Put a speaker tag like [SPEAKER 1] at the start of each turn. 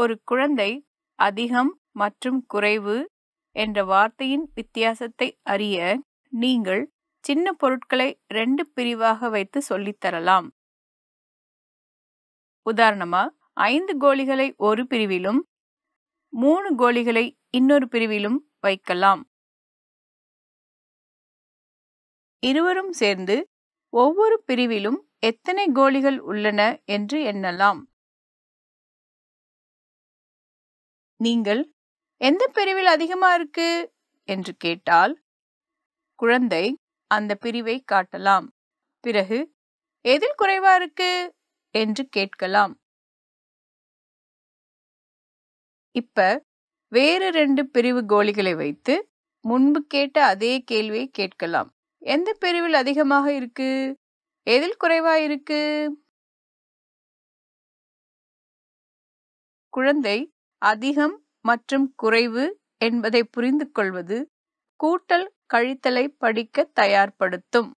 [SPEAKER 1] ஒரு குழந்தை அதிகம் மற்றும் குறைவு என்ற வார்த்தையின் வித்தியாசத்தை அறிய நீங்கள் சின்ன பொருட்களை ரெண்டு பிரிவாக வைத்து சொல்லித்தரலாம் உதாரணமா ஐந்து கோழிகளை ஒரு பிரிவிலும் மூணு கோழிகளை இன்னொரு பிரிவிலும் வைக்கலாம் இருவரும் சேர்ந்து ஒவ்வொரு பிரிவிலும் எத்தனை கோழிகள் உள்ளன என்று எண்ணலாம் நீங்கள் எந்த பிரிவில் அதிகமா இருக்கு என்று கேட்டால் குழந்தை அந்த பிரிவை காட்டலாம் பிறகு எதில் குறைவா இருக்கு என்று கேட்கலாம் இப்ப வேறு ரெண்டு பிரிவு கோழிகளை வைத்து முன்பு கேட்ட அதே கேள்வியை கேட்கலாம் எந்த பிரிவில் அதிகமாக இருக்கு எதில் குறைவா இருக்கு குழந்தை அதிகம் மற்றும் குறைவு என்பதை புரிந்து கொள்வது கூட்டல் கழித்தலை படிக்க தயார்படுத்தும்